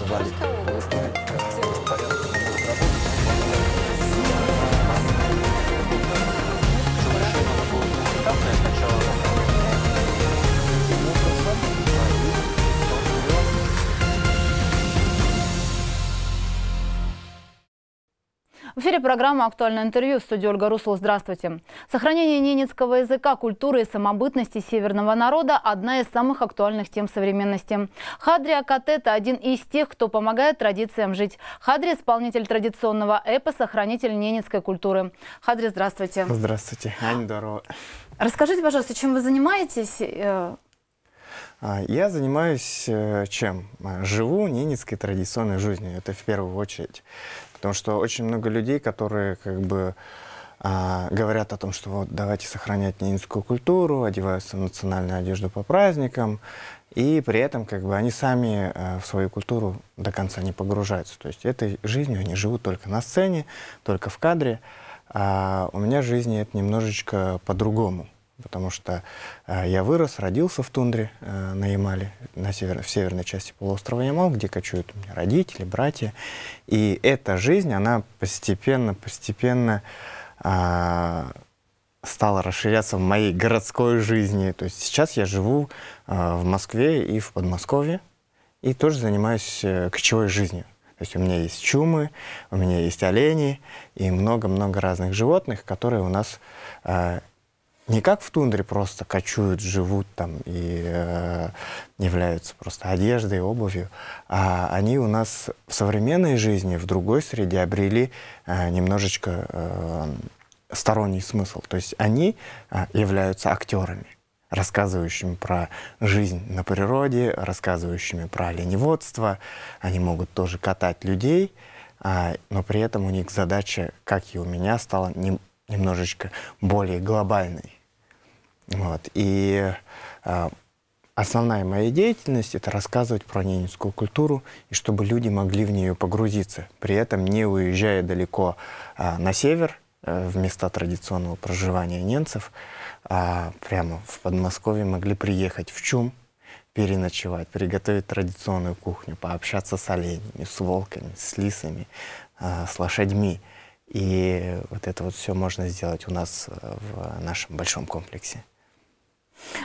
Рвали. эфире программа «Актуальное интервью» в студии Ольга Русл. Здравствуйте. Сохранение ненецкого языка, культуры и самобытности северного народа – одна из самых актуальных тем современности. Хадри Акатета – один из тех, кто помогает традициям жить. Хадри – исполнитель традиционного эпоса, хранитель ненецкой культуры. Хадри, здравствуйте. Здравствуйте. Аня, здорово. Расскажите, пожалуйста, чем вы занимаетесь? Э? А, я занимаюсь э, чем? Живу ненецкой традиционной жизнью. Это в первую очередь. Потому что очень много людей, которые как бы а, говорят о том, что вот давайте сохранять ненецкую культуру, одеваются в национальную одежду по праздникам, и при этом как бы они сами а, в свою культуру до конца не погружаются. То есть этой жизнью они живут только на сцене, только в кадре. А у меня в жизни это немножечко по-другому потому что э, я вырос, родился в тундре э, на Ямале, на север, в северной части полуострова Ямал, где кочуют у меня родители, братья. И эта жизнь, она постепенно, постепенно э, стала расширяться в моей городской жизни. То есть сейчас я живу э, в Москве и в Подмосковье, и тоже занимаюсь э, кочевой жизнью. То есть у меня есть чумы, у меня есть олени и много-много разных животных, которые у нас э, не как в тундре просто кочуют, живут там и э, являются просто одеждой, обувью, а они у нас в современной жизни, в другой среде обрели э, немножечко э, сторонний смысл. То есть они э, являются актерами рассказывающими про жизнь на природе, рассказывающими про оленеводство. Они могут тоже катать людей, а, но при этом у них задача, как и у меня, стала не, немножечко более глобальной. Вот. И э, основная моя деятельность – это рассказывать про ненецкую культуру, и чтобы люди могли в нее погрузиться, при этом не уезжая далеко э, на север, э, в места традиционного проживания ненцев, а прямо в Подмосковье могли приехать в Чум, переночевать, приготовить традиционную кухню, пообщаться с оленями, с волками, с лисами, э, с лошадьми. И вот это вот все можно сделать у нас э, в нашем большом комплексе.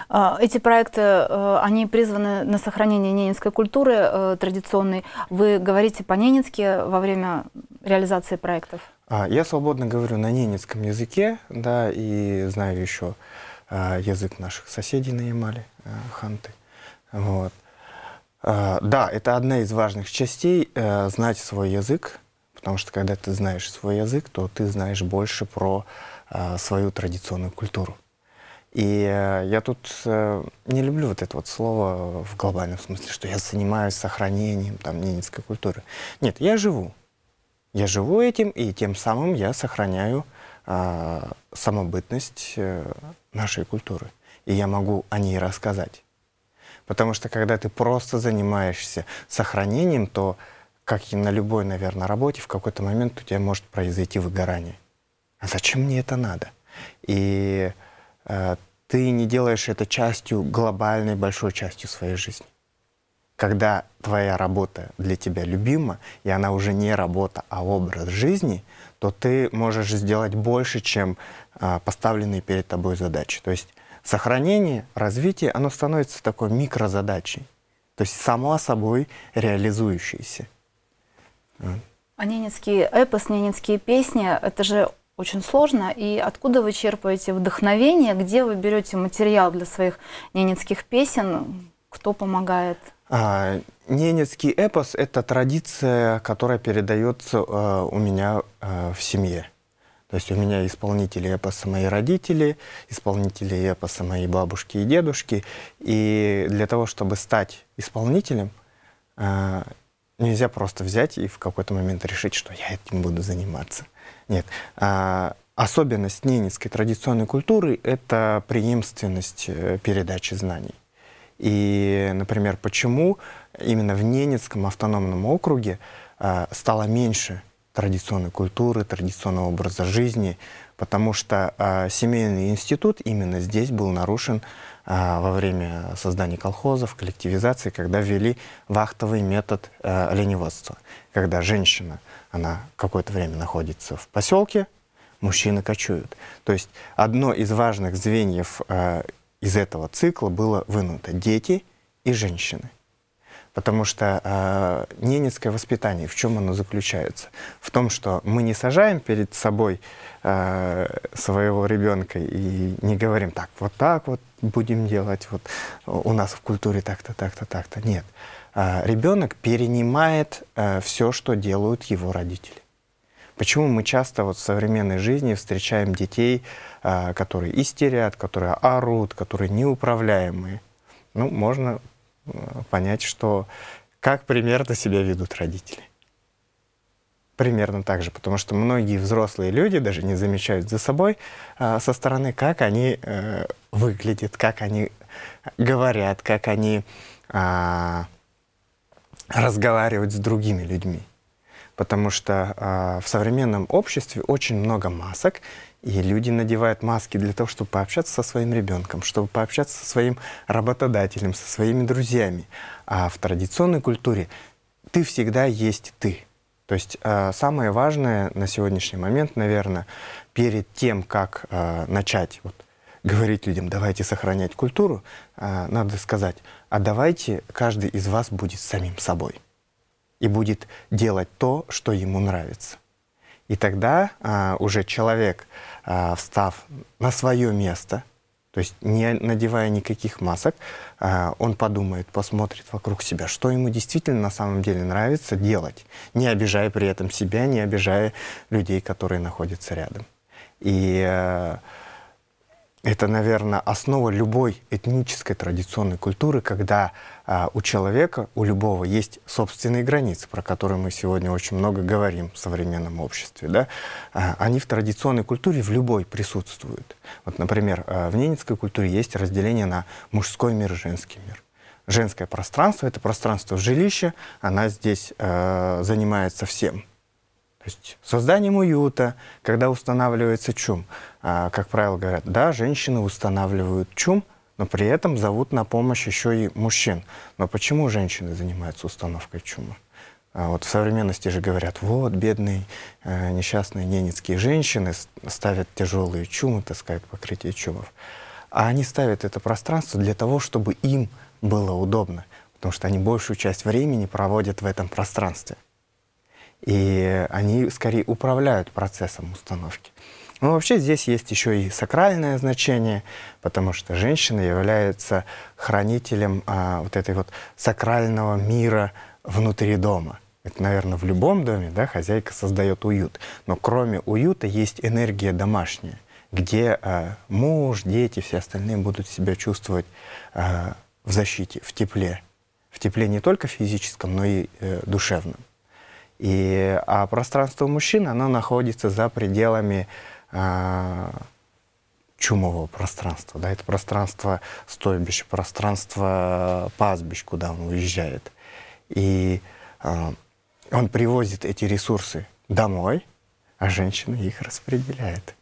А, эти проекты, э, они призваны на сохранение ненецкой культуры э, традиционной. Вы говорите по-ненецки во время реализации проектов? А, я свободно говорю на ненецком языке, да, и знаю еще э, язык наших соседей на Ямале, ханты. Вот. Да, это одна из важных частей — знать свой язык, потому что когда ты знаешь свой язык, то ты знаешь больше про свою традиционную культуру. И э, я тут э, не люблю вот это вот слово в глобальном смысле, что я занимаюсь сохранением там ненецкой культуры. Нет, я живу. Я живу этим, и тем самым я сохраняю э, самобытность э, нашей культуры. И я могу о ней рассказать. Потому что когда ты просто занимаешься сохранением, то, как и на любой, наверное, работе, в какой-то момент у тебя может произойти выгорание. А зачем мне это надо? И Э, ты не делаешь это частью, глобальной большой частью своей жизни. Когда твоя работа для тебя любима, и она уже не работа, а образ жизни, то ты можешь сделать больше, чем а, поставленные перед тобой задачи. То есть сохранение, развитие, оно становится такой микрозадачей, то есть само собой реализующейся. А ненецкий эпос, ненецкие песни, это же очень сложно. И откуда вы черпаете вдохновение? Где вы берете материал для своих ненецких песен? Кто помогает? А, ненецкий эпос – это традиция, которая передается а, у меня а, в семье. То есть у меня исполнители эпоса мои родители, исполнители эпоса мои бабушки и дедушки. И для того, чтобы стать исполнителем, а, нельзя просто взять и в какой-то момент решить, что я этим буду заниматься. Нет. А, особенность ненецкой традиционной культуры — это преемственность э, передачи знаний. И, например, почему именно в Ненецком автономном округе а, стало меньше традиционной культуры, традиционного образа жизни, потому что а, семейный институт именно здесь был нарушен во время создания колхозов, коллективизации, когда ввели вахтовый метод оленеводства, э, когда женщина – она какое-то время находится в поселке, мужчины кочуют. То есть одно из важных звеньев э, из этого цикла было вынуто дети и женщины. Потому что э, ненецкое воспитание, в чем оно заключается? В том, что мы не сажаем перед собой э, своего ребенка и не говорим так, вот так вот будем делать, вот у нас в культуре так-то, так-то, так-то. Нет. А, ребенок перенимает э, все, что делают его родители. Почему мы часто вот в современной жизни встречаем детей, а, которые истерят, которые орут, которые неуправляемые? Ну, можно э, понять, что как примерно себя ведут родители. Примерно так же, потому что многие взрослые люди даже не замечают за собой а, со стороны, как они э, выглядят, как они говорят, как они разговаривать с другими людьми. Потому что э, в современном обществе очень много масок, и люди надевают маски для того, чтобы пообщаться со своим ребенком, чтобы пообщаться со своим работодателем, со своими друзьями. А в традиционной культуре ты всегда есть ты. То есть э, самое важное на сегодняшний момент, наверное, перед тем, как э, начать вот, говорить людям, давайте сохранять культуру, э, надо сказать, а давайте каждый из вас будет самим собой и будет делать то, что ему нравится. И тогда а, уже человек, а, встав на свое место, то есть не надевая никаких масок, а, он подумает, посмотрит вокруг себя, что ему действительно на самом деле нравится делать, не обижая при этом себя, не обижая людей, которые находятся рядом. И а, это, наверное, основа любой этнической традиционной культуры, когда а, у человека, у любого есть собственные границы, про которые мы сегодня очень много говорим в современном обществе. Да? А, они в традиционной культуре в любой присутствуют. Вот, например, а, в ненецкой культуре есть разделение на мужской мир и женский мир женское пространство, это пространство жилища, она здесь э, занимается всем. То есть созданием уюта, когда устанавливается чум. А, как правило, говорят, да, женщины устанавливают чум, но при этом зовут на помощь еще и мужчин. Но почему женщины занимаются установкой чума? А вот в современности же говорят, вот, бедные, э, несчастные ненецкие женщины ставят тяжелые чумы, таскают покрытие чумов. А они ставят это пространство для того, чтобы им было удобно, потому что они большую часть времени проводят в этом пространстве и они скорее управляют процессом установки. Но вообще здесь есть еще и сакральное значение, потому что женщина является хранителем а, вот этой вот сакрального мира внутри дома. Это, наверное, в любом доме да, хозяйка создает уют. Но кроме уюта есть энергия домашняя, где а, муж, дети, все остальные будут себя чувствовать а, в защите, в тепле. В тепле не только физическом, но и э, душевном. И, а пространство мужчин, оно находится за пределами э, чумового пространства. Да? Это пространство стойбища, пространство пастбищ, куда он уезжает. И э, он привозит эти ресурсы домой, а женщина их распределяет.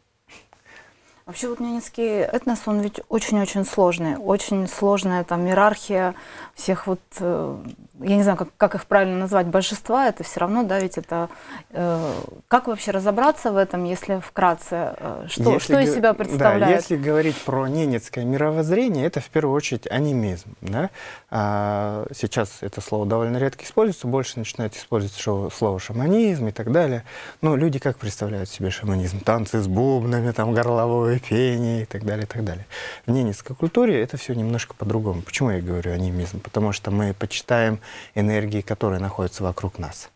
Вообще вот ненецкий этнос, он ведь очень-очень сложный, очень сложная там иерархия всех вот, э, я не знаю, как, как их правильно назвать, большинства, это все равно, да, ведь это... Э, как вообще разобраться в этом, если вкратце, э, что, если, что из себя представляет? Да, если говорить про ненецкое мировоззрение, это в первую очередь анимизм, да? а, Сейчас это слово довольно редко используется, больше начинают использовать использоваться слово шаманизм и так далее. Но люди как представляют себе шаманизм? Танцы с бубнами, там горловой пение и так далее, и так далее. В ненецкой культуре это все немножко по-другому. Почему я говорю анимизм? Потому что мы почитаем энергии, которые находятся вокруг нас.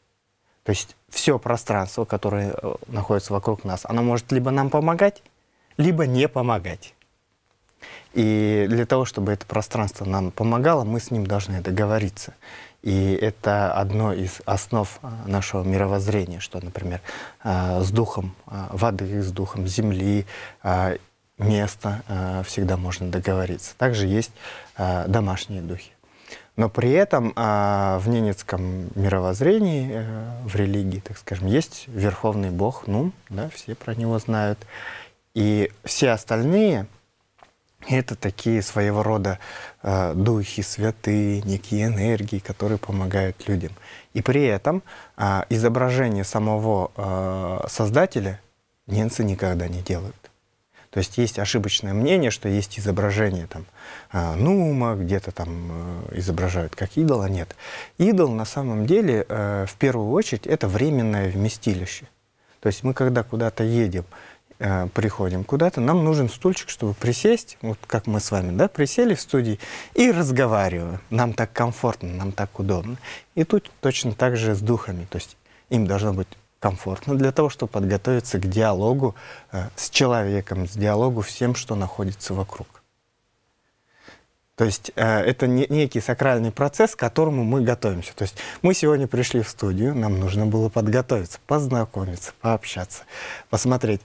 То есть все пространство, которое э, находится вокруг нас, оно может либо нам помогать, либо не помогать. И для того, чтобы это пространство нам помогало, мы с ним должны договориться. И это одно из основ а, нашего мировоззрения, что, например, а, с духом а, воды, с духом земли, места всегда можно договориться. Также есть домашние духи. Но при этом в ненецком мировоззрении, э, в религии, так скажем, есть верховный бог Нум, да, все про него знают. И все остальные — это такие своего рода э, духи, святые, некие энергии, которые помогают людям. И при этом э, изображение самого э, создателя немцы никогда не делают. То есть есть ошибочное мнение, что есть изображение там э, Нума, где-то там э, изображают как идола, нет. Идол на самом деле э, в первую очередь это временное вместилище. То есть мы когда куда-то едем, Э, приходим куда-то, нам нужен стульчик, чтобы присесть, вот как мы с вами, да, присели в студии и разговариваем. Нам так комфортно, нам так удобно. И тут точно так же с духами, то есть им должно быть комфортно для того, чтобы подготовиться к диалогу э, с человеком, с диалогу всем, что находится вокруг. То есть э, это не, некий сакральный процесс, к которому мы готовимся. То есть мы сегодня пришли в студию, нам нужно было подготовиться, познакомиться, пообщаться, посмотреть,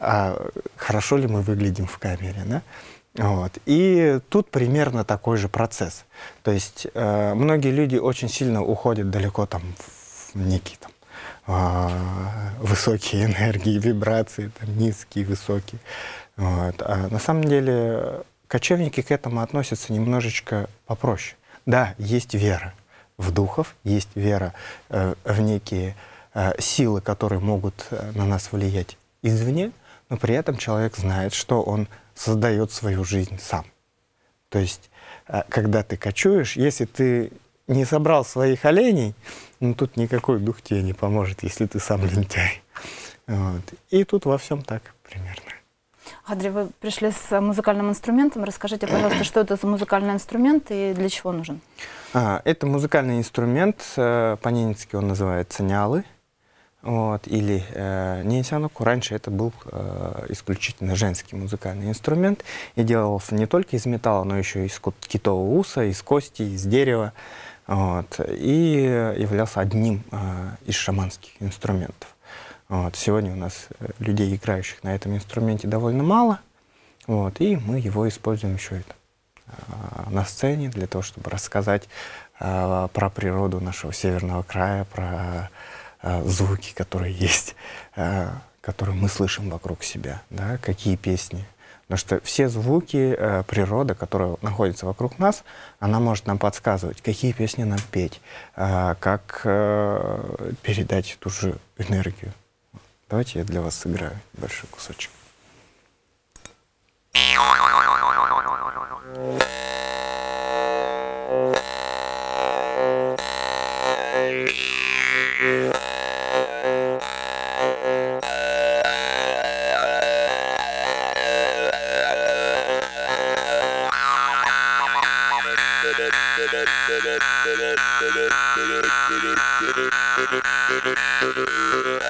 а хорошо ли мы выглядим в камере, да? Вот. И тут примерно такой же процесс. То есть э, многие люди очень сильно уходят далеко там в некие там э, высокие энергии, вибрации, там, низкие, высокие. Вот. А на самом деле кочевники к этому относятся немножечко попроще. Да, есть вера в духов, есть вера э, в некие э, силы, которые могут э, на нас влиять извне – но при этом человек знает, что он создает свою жизнь сам. То есть, э, когда ты кочуешь, если ты не собрал своих оленей, ну тут никакой дух тебе не поможет, если ты сам лентяй. Вот. И тут во всем так примерно. Адри, вы пришли с э, музыкальным инструментом. Расскажите, пожалуйста, что это за музыкальный инструмент и для чего нужен? А, это музыкальный инструмент, э, по-ненецки он называется нялы вот, или э, неесянук. Раньше это был э, исключительно женский музыкальный инструмент и делался не только из металла, но еще из китового уса, из кости, из дерева. Вот, и являлся одним э, из шаманских инструментов. Вот, сегодня у нас э, людей, играющих на этом инструменте, довольно мало. Вот, и мы его используем еще это, э, на сцене для того, чтобы рассказать э, про природу нашего северного края, про Э, звуки, которые есть, э, которые мы слышим вокруг себя, да, какие песни. Потому что все звуки, э, природа, которая находится вокруг нас, она может нам подсказывать, какие песни нам петь, как передать ту же энергию. Давайте я для вас сыграю большой кусочек. Thank Música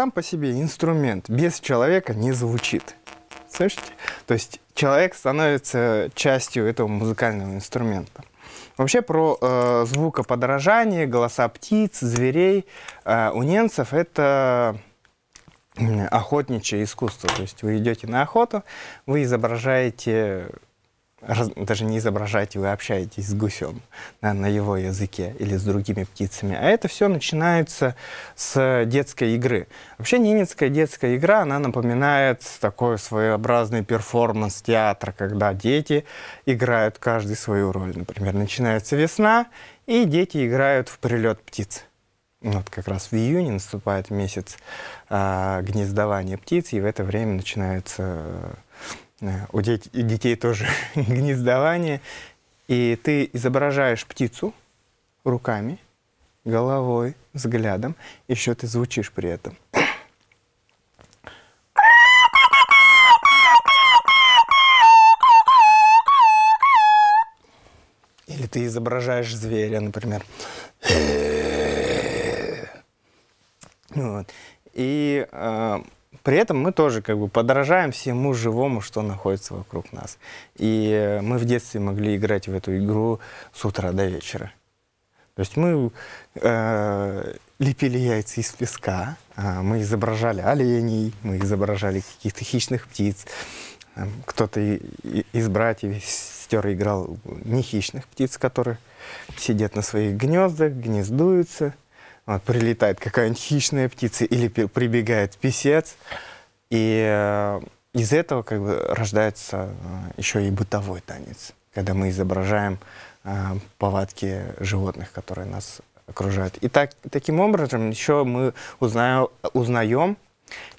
сам по себе инструмент без человека не звучит. Слышите? То есть человек становится частью этого музыкального инструмента. Вообще про э, звукоподражание, голоса птиц, зверей э, у немцев это охотничье искусство. То есть вы идете на охоту, вы изображаете раз, даже не изображаете, вы общаетесь с гусем да, на его языке или с другими птицами. А это все начинается с детской игры. Вообще ненецкая детская игра, она напоминает такой своеобразный перформанс театра, когда дети играют каждый свою роль. Например, начинается весна, и дети играют в прилет птиц. Ну, вот как раз в июне наступает месяц а, гнездования птиц, и в это время начинается Э, у детей тоже гнездование. И ты изображаешь птицу руками, головой, взглядом, еще ты звучишь при этом. Или ты изображаешь зверя, например. Вот. И э, при этом мы тоже как бы подражаем всему живому, что находится вокруг нас. И э, мы в детстве могли играть в эту игру с утра до вечера. То есть мы э, лепили яйца из песка, э, мы изображали оленей, мы изображали каких-то хищных птиц. Эм, кто-то из братьев, сестер играл не хищных птиц, которые сидят на своих гнездах, гнездуются – вот, прилетает какая-нибудь хищная птица или прибегает писец. И э, из этого как бы рождается э, еще и бытовой танец, когда мы изображаем э, повадки животных, которые нас окружают. И так, таким образом еще мы узнаем, узнаем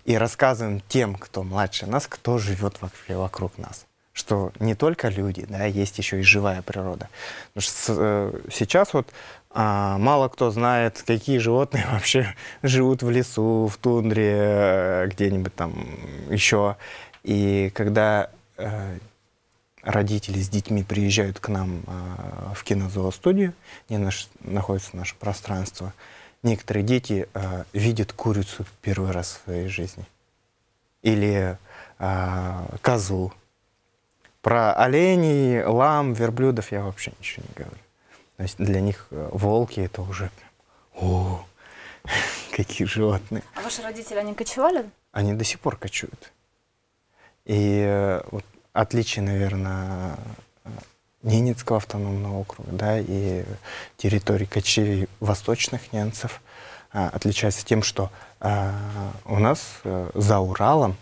и рассказываем тем, кто младше нас, кто живет вообще вокруг нас. Что не только люди, да, есть еще и живая природа. Потому что сейчас вот а, мало кто знает, какие животные вообще живут в лесу, в тундре, э, где-нибудь там еще. И когда э, родители с детьми приезжают к нам э, в кинозоостудию, где наш, находится наше пространство, некоторые дети э, видят курицу первый раз в своей жизни. Или э, козу. Про оленей, лам, верблюдов я вообще ничего не говорю. То есть для них э, волки это уже о, какие животные. А ваши родители, они кочевали? Они до сих пор кочуют. И э, вот отличие, наверное, э, Ненецкого автономного округа, да, и территории кочевий восточных ненцев отличается тем, что а, у нас а, за Уралом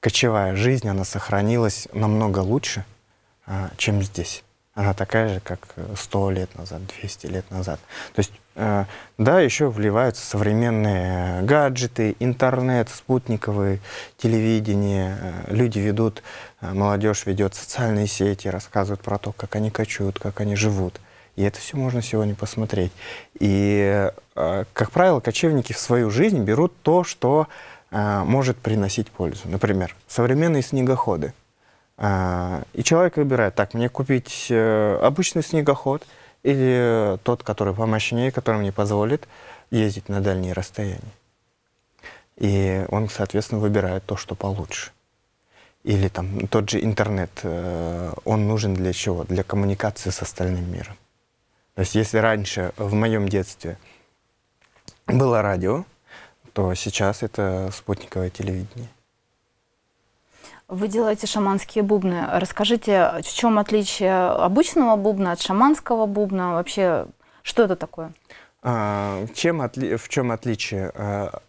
кочевая жизнь, она сохранилась намного лучше, а, чем здесь она такая же, как 100 э, лет назад, 200 лет назад. То есть, э, да, еще вливаются современные э, гаджеты, интернет, спутниковые телевидение. Люди ведут, молодежь ведет социальные сети, рассказывают про то, как они кочуют, как они живут. И это все можно сегодня посмотреть. И, как правило, кочевники в свою жизнь берут то, что может приносить пользу. Например, современные снегоходы – а, и человек выбирает, так, мне купить э, обычный снегоход или э, тот, который помощнее, который мне позволит ездить на дальние расстояния. И он, соответственно, выбирает то, что получше. Или там тот же интернет, э, он нужен для чего? Для коммуникации с остальным миром. То есть если раньше, в моем детстве, было радио, то сейчас это спутниковое телевидение. Вы делаете шаманские бубны. Расскажите, в чем отличие обычного бубна от шаманского бубна? Вообще, что это такое? А, чем отли... В чем отличие? А,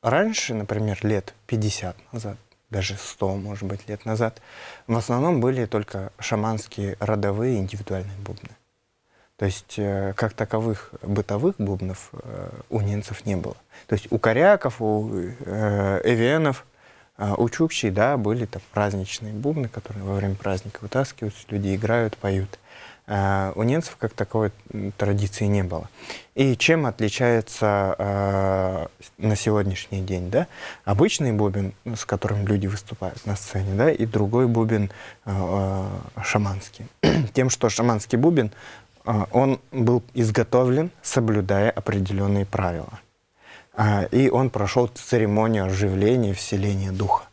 раньше, например, лет 50 назад, даже 100, может быть, лет назад, в основном были только шаманские родовые индивидуальные бубны. То есть э, как таковых бытовых бубнов э, у ненцев не было. То есть у коряков, у э, эвенов а, у Чукчи, да, были там праздничные бубны, которые во время праздника вытаскиваются, люди играют, поют. А, у немцев как такой традиции не было. И чем отличается а, на сегодняшний день, да, обычный бубен, ну, с которым люди выступают на сцене, да, и другой бубен шаманский. Тем, что шаманский бубен, он был изготовлен, соблюдая определенные правила – а, и он прошел церемонию оживления, вселения духа.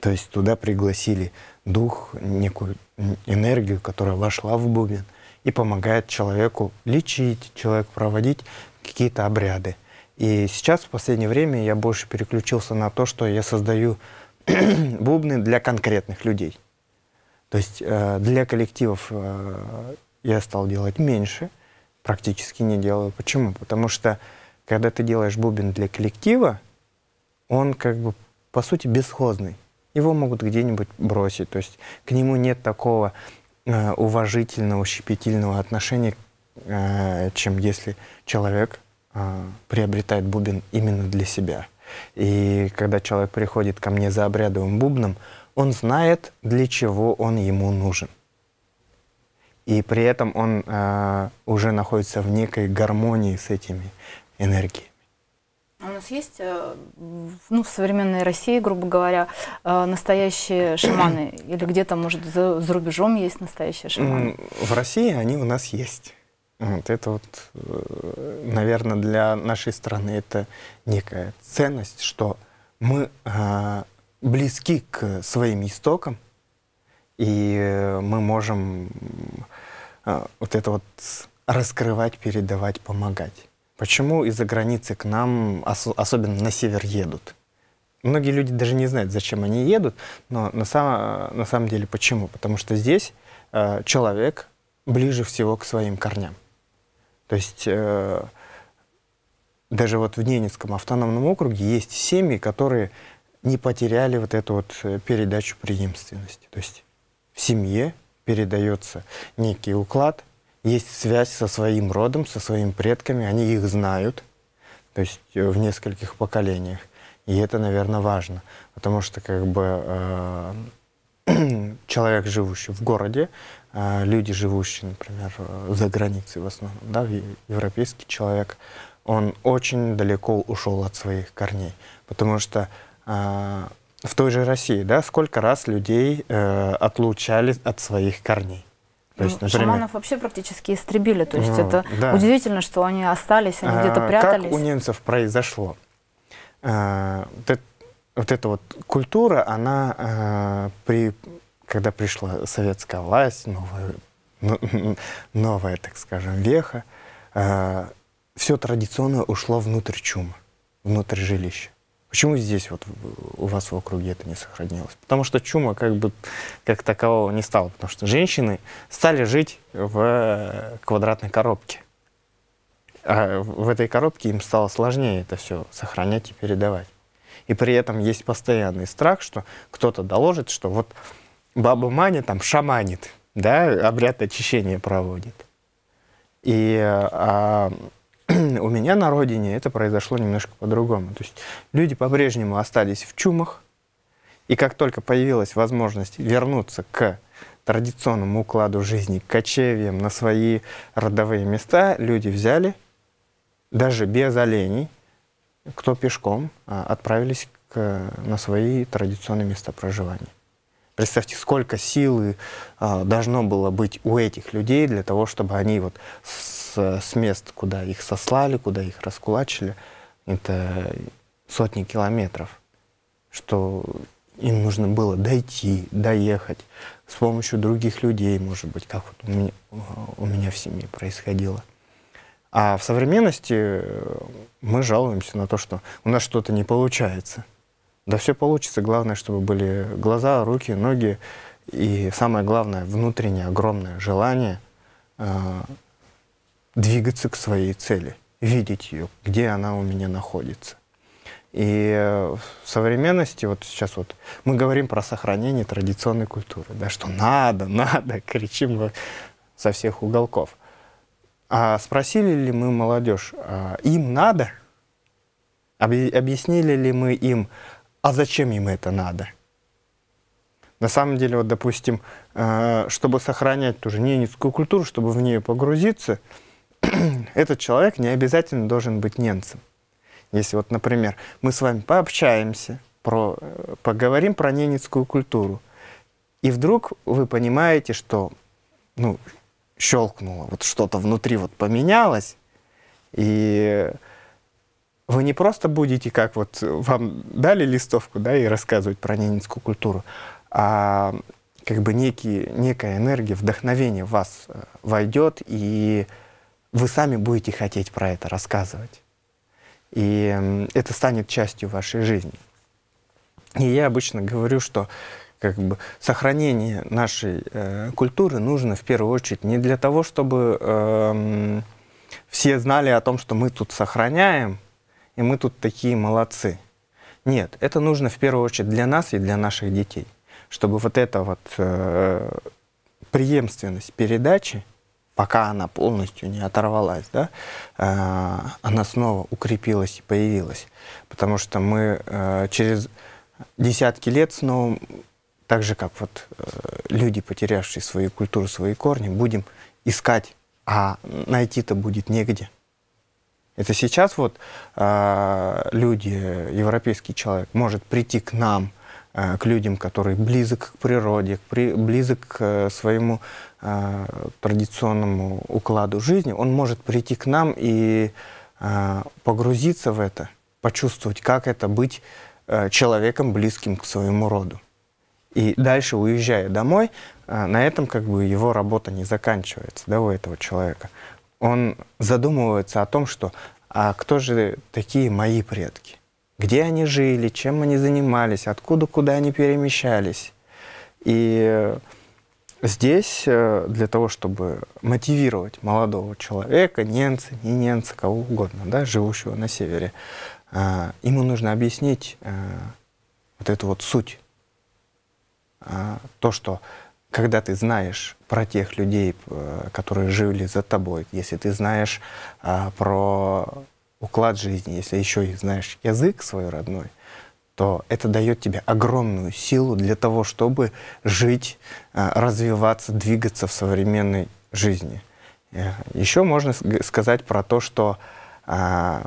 То есть туда пригласили дух, некую энергию, которая вошла в бубен и помогает человеку лечить, человек проводить какие-то обряды. И сейчас, в последнее время, я больше переключился на то, что я создаю бубны для конкретных людей. То есть э, для коллективов э, я стал делать меньше, практически не делаю. Почему? Потому что когда ты делаешь бубен для коллектива, он как бы, по сути, бесхозный. Его могут где-нибудь бросить. То есть к нему нет такого э, уважительного, щепетильного отношения, э, чем если человек э, приобретает бубен именно для себя. И когда человек приходит ко мне за обрядовым бубном, он знает, для чего он ему нужен. И при этом он э, уже находится в некой гармонии с этими Энергии. А у нас есть э, ну, в современной России, грубо говоря, э, настоящие шаманы? Или где-то, может, за, за рубежом есть настоящие шаманы? В России они у нас есть. Вот это вот, э, наверное, для нашей страны это некая ценность, что мы близки к своим истокам, и мы можем вот это вот раскрывать, передавать, помогать. Почему из-за границы к нам, особенно на север, едут? Многие люди даже не знают, зачем они едут, но на, сам, на самом деле почему? Потому что здесь э, человек ближе всего к своим корням. То есть э, даже вот в Ненецком автономном округе есть семьи, которые не потеряли вот эту вот э, передачу преемственности. То есть в семье передается некий уклад – есть связь со своим родом, со своими предками, они их знают, то есть э, в нескольких поколениях. И это, наверное, важно, потому что как бы э, человек, живущий в городе, э, люди, живущие, например, э, за границей в основном, да, европейский человек, он очень далеко ушел от своих корней, потому что э, в той же России, да, сколько раз людей э, отлучали от своих корней. То есть, ну, например, Шаманов вообще практически истребили. То есть ну, это да. удивительно, что они остались, они а, где-то прятались. Как у немцев произошло? А, вот, это, вот эта вот культура, она а, при, когда пришла советская власть, новая, ну, новая так скажем, веха, а, все традиционное ушло внутрь чума, внутрь жилища. Почему здесь вот у вас в округе это не сохранилось? Потому что чума как бы как такового не стала, потому что женщины стали жить в э, квадратной коробке. А в этой коробке им стало сложнее это все сохранять и передавать. И при этом есть постоянный страх, что кто-то доложит, что вот баба Маня там шаманит, да, обряд очищения проводит. И э, а, у меня на родине это произошло немножко по-другому. То есть люди по-прежнему остались в чумах, и как только появилась возможность вернуться к традиционному укладу жизни, к кочевьям, на свои родовые места, люди взяли, даже без оленей, кто пешком, а, отправились к, на свои традиционные места проживания. Представьте, сколько силы э, должно было быть у этих людей для того, чтобы они вот с Э, с, мест, куда их сослали, куда их раскулачили, это сотни километров, что им нужно было дойти, доехать с помощью других людей, может быть, как вот у, меня, у меня в семье происходило. А в современности э, мы жалуемся на то, что у нас что-то не получается. Да все получится, главное, чтобы были глаза, руки, ноги и самое главное внутреннее огромное желание э, двигаться к своей цели, видеть ее, где она у меня находится. И э, в современности, вот сейчас вот мы говорим про сохранение традиционной культуры, да, что надо, надо, кричим мы со всех уголков. А спросили ли мы молодежь, а им надо? Объяснили ли мы им, а зачем им это надо? На самом деле, вот, допустим, э, чтобы сохранять ту же ненецкую культуру, чтобы в нее погрузиться – этот человек не обязательно должен быть немцем. Если вот, например, мы с вами пообщаемся, про, э, поговорим про ненецкую культуру, и вдруг вы понимаете, что ну, щелкнуло, вот что-то внутри вот поменялось, и вы не просто будете, как вот вам дали листовку, да, и рассказывать про ненецкую культуру, а как бы некий, некая энергия, вдохновение в вас э, войдет, и вы сами будете хотеть про это рассказывать. И это станет частью вашей жизни. И я обычно говорю, что как бы сохранение нашей э, культуры нужно в первую очередь не для того, чтобы э, все знали о том, что мы тут сохраняем, и мы тут такие молодцы. Нет, это нужно в первую очередь для нас и для наших детей, чтобы вот эта вот э, преемственность передачи пока она полностью не оторвалась, да, э, она снова укрепилась и появилась. Потому что мы э, через десятки лет снова, так же как вот э, люди, потерявшие свою культуру, свои корни, будем искать, а найти-то будет негде. Это сейчас вот люди, европейский человек может прийти к нам, к людям, которые близок к природе, близок к своему Э, традиционному укладу жизни, он может прийти к нам и э, погрузиться в это, почувствовать, как это быть э, человеком, близким к своему роду. И дальше, уезжая домой, на этом как бы его работа не заканчивается, да, у этого человека. Он задумывается о том, что а кто же такие мои предки? Где они жили, чем они занимались, откуда, куда они перемещались? И Здесь э, для того, чтобы мотивировать молодого человека, немца, не немца, кого угодно, да, живущего на севере, э, ему нужно объяснить э, вот эту вот суть. То, что когда ты знаешь про тех людей, которые жили за тобой, если ты знаешь про уклад жизни, если еще и знаешь язык свой родной – то это дает тебе огромную силу для того, чтобы жить, э, развиваться, двигаться в современной жизни. Э, Еще можно сказать про то, что а,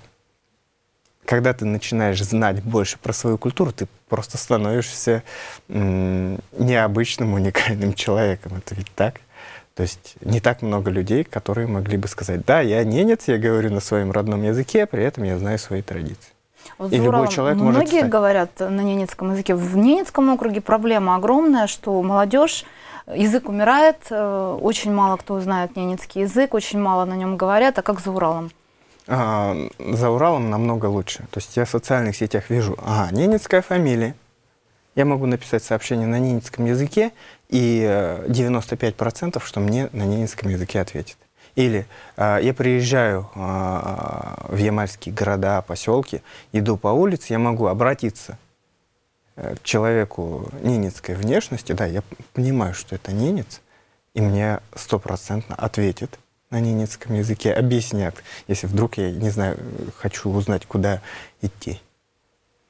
когда ты начинаешь знать больше про свою культуру, ты просто становишься необычным, уникальным человеком. Это ведь так? То есть не так много людей, которые могли бы сказать, да, я ненец, я говорю на своем родном языке, при этом я знаю свои традиции. Вот и Зурова, любой человек многие ну, может Многие говорят на ненецком языке. В ненецком округе проблема огромная, что молодежь язык умирает, э, очень мало кто знает ненецкий язык, очень мало на нем говорят, а как за Уралом? А, за Уралом намного лучше. То есть я в социальных сетях вижу, а, ненецкая фамилия, я могу написать сообщение на ненецком языке, и 95% э, что мне на ненецком языке ответит. Или э, я приезжаю э, в ямальские города, поселки, иду по улице, я могу обратиться э, к человеку ненецкой внешности, да, я понимаю, что это ненец, и мне стопроцентно ответит на ненецком языке, объяснят, если вдруг я, не знаю, хочу узнать, куда идти.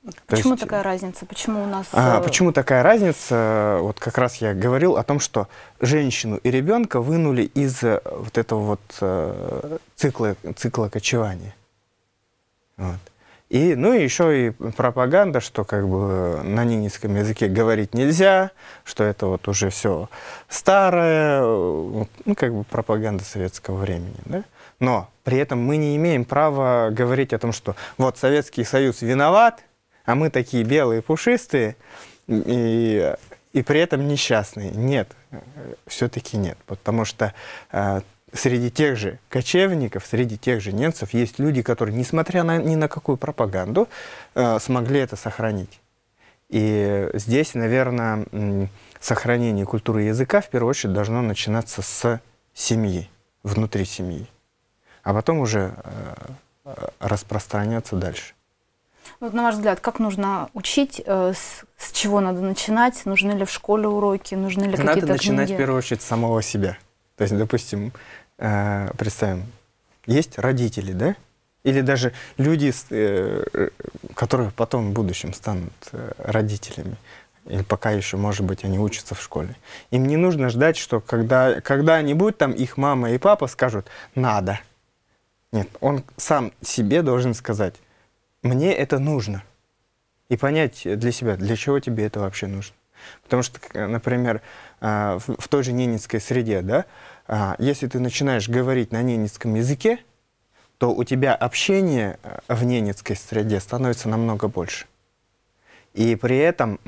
То Почему есть, такая разница? Почему у нас... А, э, почему такая разница? Вот как раз я говорил о том, что женщину и ребенка вынули из э, вот этого вот э, цикла, цикла кочевания. Вот. И, ну и еще и пропаганда, что как бы на нининском языке говорить нельзя, что это вот уже все старое, ну как бы пропаганда советского времени, да? Но при этом мы не имеем права говорить о том, что вот Советский Союз виноват, а мы такие белые, пушистые, и, и при этом несчастные. Нет, все-таки нет, потому что э, среди тех же кочевников, среди тех же немцев есть люди, которые, несмотря на, ни на какую пропаганду, э, смогли это сохранить. И здесь, наверное, сохранение культуры языка в первую очередь должно начинаться с семьи, внутри семьи, а потом уже э, э, распространяться дальше. Вот, на ваш взгляд, как нужно учить, э, с, с чего надо начинать? Нужны ли в школе уроки, нужны ли какие-то книги? Надо начинать в первую очередь с самого себя. То есть, допустим, э, представим, есть родители, да? Или даже люди, э, которые потом в будущем станут родителями. Или пока еще, может быть, они учатся в школе. Им не нужно ждать, что когда, когда-нибудь там их мама и папа скажут «надо». Нет, он сам себе должен сказать мне это нужно. И понять для себя, для чего тебе это вообще нужно. Потому что, например, а, в той же ненецкой среде, да, а, если ты начинаешь говорить на ненецком языке, то у тебя общение а, в ненецкой среде становится намного больше. И при этом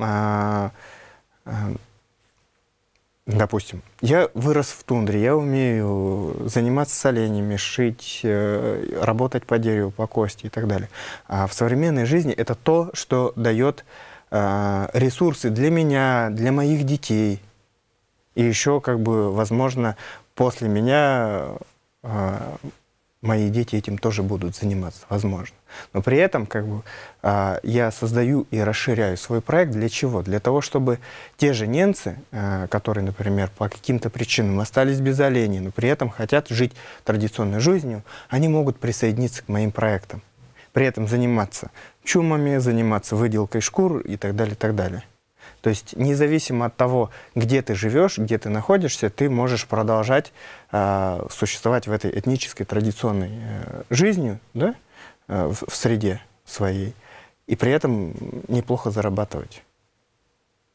Допустим, я вырос в тундре, я умею заниматься соленьями, шить, э, работать по дереву, по кости и так далее. А в современной жизни это то, что дает э, ресурсы для меня, для моих детей. И еще, как бы, возможно, после меня э, мои дети этим тоже будут заниматься, возможно. Но при этом как бы, а, я создаю и расширяю свой проект для чего? Для того, чтобы те же немцы, а, которые, например, по каким-то причинам остались без оленей, но при этом хотят жить традиционной жизнью, они могут присоединиться к моим проектам. При этом заниматься чумами, заниматься выделкой шкур и так далее, и так далее. То есть независимо от того, где ты живешь, где ты находишься, ты можешь продолжать э, существовать в этой этнической традиционной э, жизнью, да, э, в, в среде своей, и при этом неплохо зарабатывать.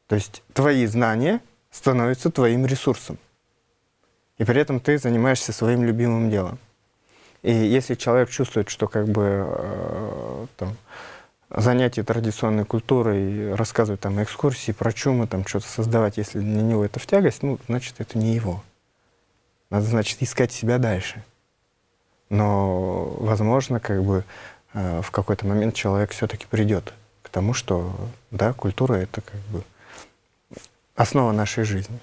То есть твои знания становятся твоим ресурсом. И при этом ты занимаешься своим любимым делом. И если человек чувствует, что как бы э, там, занятия традиционной культурой, рассказывать там экскурсии про чумы, там что-то создавать, если для него это в тягость, ну, значит, это не его. Надо, значит, искать себя дальше. Но, возможно, как бы э, в какой-то момент человек все-таки придет к тому, что, да, культура — это как бы основа нашей жизни.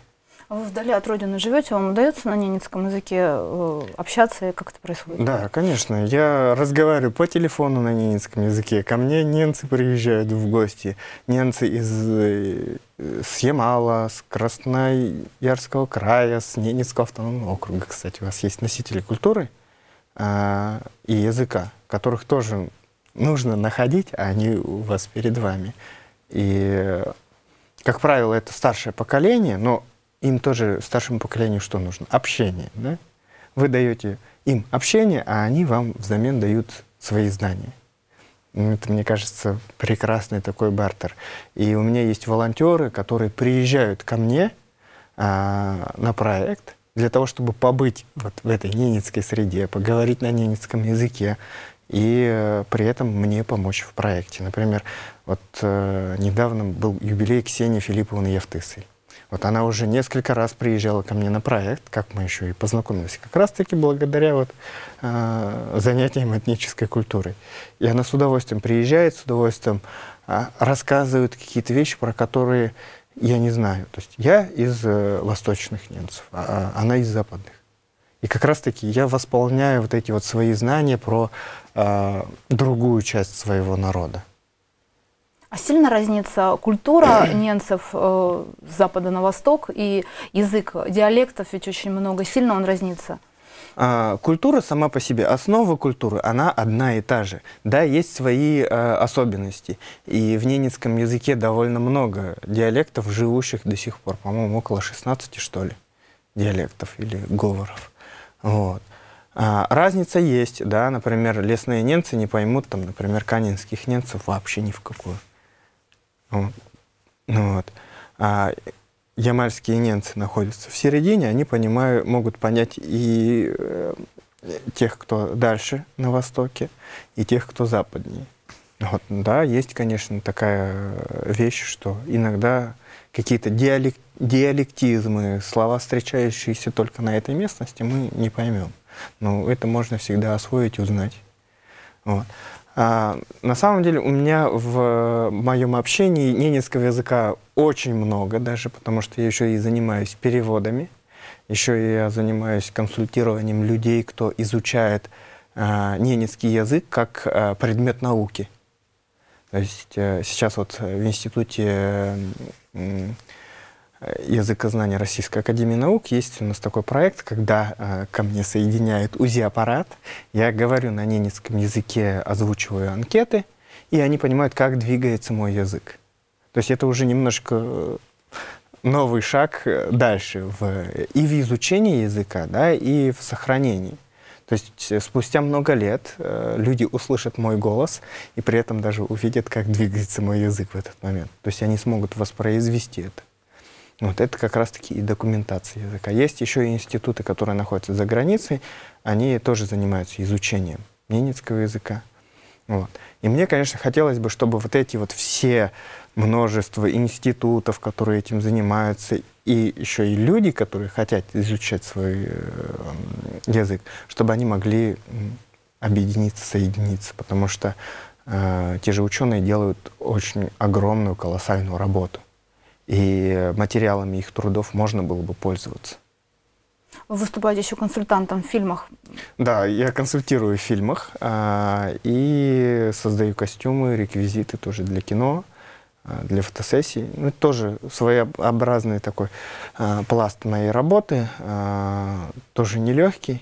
Вы вдали от родины живете, вам удается на ненецком языке э, общаться, и как это происходит? Да, конечно. Я разговариваю по телефону на ненецком языке. Ко мне ненцы приезжают в гости. ненцы из э, с Ямала, с Красноярского края, с Ненецкого автономного округа, кстати. У вас есть носители культуры э, и языка, которых тоже нужно находить, а они у вас перед вами. И, как правило, это старшее поколение, но им тоже, старшему поколению, что нужно? Общение, да? Вы даете им общение, а они вам взамен дают свои знания. Ну, это, мне кажется, прекрасный такой бартер. И у меня есть волонтеры, которые приезжают ко мне а, на проект для того, чтобы побыть вот в этой ненецкой среде, поговорить на ненецком языке и э, при этом мне помочь в проекте. Например, вот э, недавно был юбилей Ксении Филипповны Евтысой. Вот она уже несколько раз приезжала ко мне на проект, как мы еще и познакомились, как раз-таки благодаря вот, э, занятиям этнической культурой. И она с удовольствием приезжает, с удовольствием э, рассказывает какие-то вещи, про которые я не знаю. То есть я из э, восточных немцев, а, а она из западных. И как раз-таки я восполняю вот эти вот свои знания про э, другую часть своего народа. А сильно разнится культура ненцев э, с запада на восток и язык диалектов, ведь очень много. Сильно он разнится? А, культура сама по себе, основа культуры, она одна и та же. Да, есть свои э, особенности. И в ненецком языке довольно много диалектов, живущих до сих пор, по-моему, около 16, что ли, диалектов или говоров. Вот. А, разница есть, да, например, лесные немцы не поймут, там, например, канинских немцев вообще ни в какую. Ну, вот. А ямальские ненцы находятся в середине, они понимают, могут понять и э, тех, кто дальше на востоке, и тех, кто западнее. Вот, да, есть, конечно, такая вещь, что иногда какие-то диалек, диалектизмы, слова, встречающиеся только на этой местности, мы не поймем. Но это можно всегда освоить узнать. Вот. А, на самом деле у меня в моем общении ненецкого языка очень много, даже потому что я еще и занимаюсь переводами, еще я занимаюсь консультированием людей, кто изучает а, ненецкий язык как а, предмет науки. То есть а, сейчас вот в институте... А, Э, языкознания Российской Академии Наук есть у нас такой проект, когда э, ко мне соединяют УЗИ-аппарат, я говорю на ненецком языке, озвучиваю анкеты, и они понимают, как двигается мой язык. То есть это уже немножко э, новый шаг э, дальше в, и в изучении языка, да, и в сохранении. То есть спустя много лет люди услышат мой голос и при этом даже увидят, как двигается мой язык в этот момент. То есть они смогут воспроизвести это. Вот это как раз-таки и документация языка. Есть еще и институты, которые находятся за границей, они тоже занимаются изучением ненецкого языка. Вот. И мне, конечно, хотелось бы, чтобы вот эти вот все множество институтов, которые этим занимаются, и еще и люди, которые хотят изучать свой э, язык, чтобы они могли объединиться, соединиться, потому что э, те же ученые делают очень огромную, колоссальную работу и материалами их трудов можно было бы пользоваться. Вы выступаете еще консультантом в фильмах. Да, я консультирую в фильмах а, и создаю костюмы, реквизиты тоже для кино, а, для фотосессий. Ну, тоже своеобразный такой а, пласт моей работы, а, тоже нелегкий.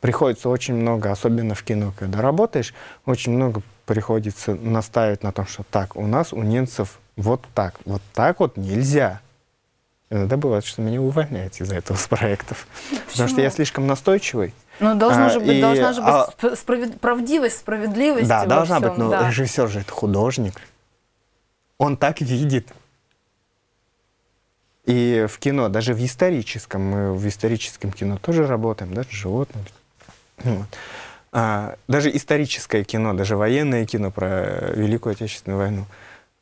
Приходится очень много, особенно в кино, когда работаешь, очень много приходится настаивать на том, что так, у нас, у немцев вот так, вот так вот нельзя. Иногда бывает, что меня увольняют из-за этого с проектов. Почему? Потому что я слишком настойчивый. Ну, должно а, же быть, и, должна же быть а справед... правдивость, справедливость. Да, должна всем, быть, но да. режиссер же это художник. Он так видит. И в кино, даже в историческом, мы в историческом кино тоже работаем, да, с животными. Вот. А, даже историческое кино, даже военное кино про Великую Отечественную войну –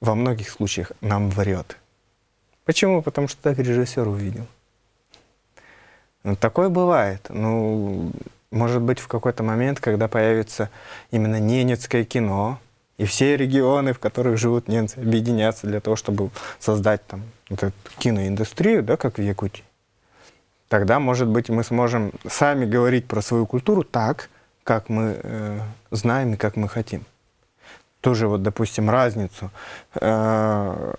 во многих случаях нам врет. Почему? Потому что так режиссер увидел. Ну, такое бывает. Ну, может быть, в какой-то момент, когда появится именно ненецкое кино, и все регионы, в которых живут немцы, объединятся для того, чтобы создать там вот эту киноиндустрию, да, как в Якутии. Тогда, может быть, мы сможем сами говорить про свою культуру так, как мы э, знаем и как мы хотим тоже, вот, допустим, разницу э,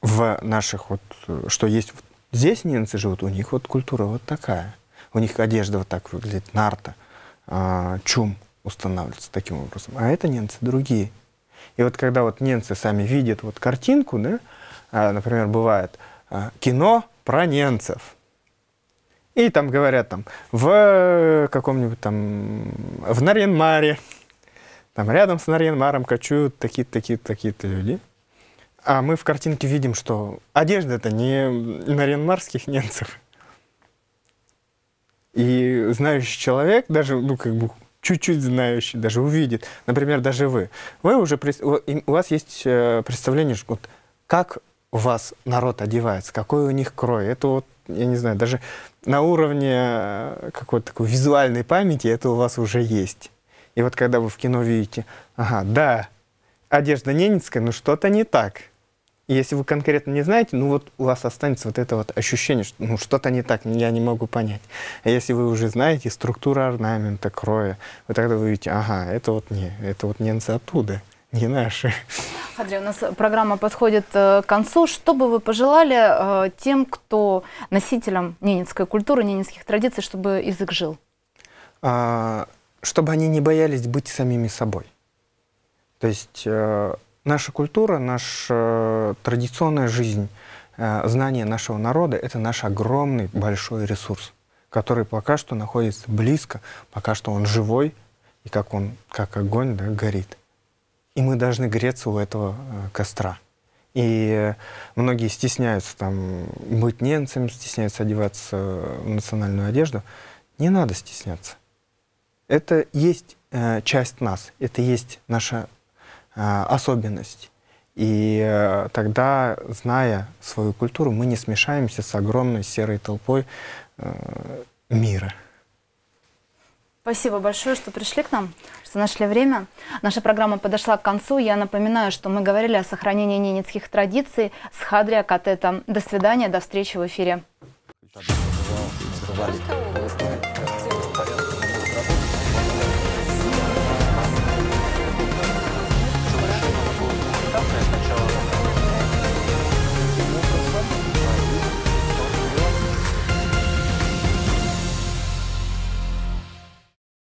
в наших, вот, что есть вот здесь немцы живут, у них вот культура вот такая. У них одежда вот так выглядит, нарта, э, чум устанавливается таким образом. А это немцы другие. И вот когда вот немцы сами видят вот картинку, да, э, например, бывает э, кино про немцев, и там говорят там в каком-нибудь там в Наренмаре там рядом с Нарьянмаром кочуют такие-то, такие-то, такие-то люди. А мы в картинке видим, что одежда это не Наренмарских немцев. И знающий человек, даже, ну, как бы, чуть-чуть знающий, даже увидит, например, даже вы, вы уже, у вас есть э, представление, вот, как у вас народ одевается, какой у них крой. Это вот, я не знаю, даже на уровне э, какой-то такой визуальной памяти это у вас уже есть. И вот когда вы в кино видите, ага, да, одежда ненецкая, но что-то не так. И если вы конкретно не знаете, ну вот у вас останется вот это вот ощущение, что ну что-то не так, я не могу понять. А если вы уже знаете структуру орнамента, кроя, вы тогда вы видите, ага, это вот не, это вот ненцы оттуда, не наши. Андрей, у нас программа подходит э, к концу. Что бы вы пожелали э, тем, кто носителем ненецкой культуры, ненецких традиций, чтобы язык жил? А, чтобы они не боялись быть самими собой. То есть э, наша культура, наша э, традиционная жизнь, э, знание нашего народа — это наш огромный большой ресурс, который пока что находится близко, пока что он живой, и как он, как огонь, да, горит. И мы должны греться у этого э, костра. И э, многие стесняются там быть немцами, стесняются одеваться в национальную одежду. Не надо стесняться это есть э, часть нас, это есть наша э, особенность. И э, тогда, зная свою культуру, мы не смешаемся с огромной серой толпой э, мира. Спасибо большое, что пришли к нам, что нашли время. Наша программа подошла к концу. Я напоминаю, что мы говорили о сохранении ненецких традиций с Хадрия Катетом. До свидания, до встречи в эфире.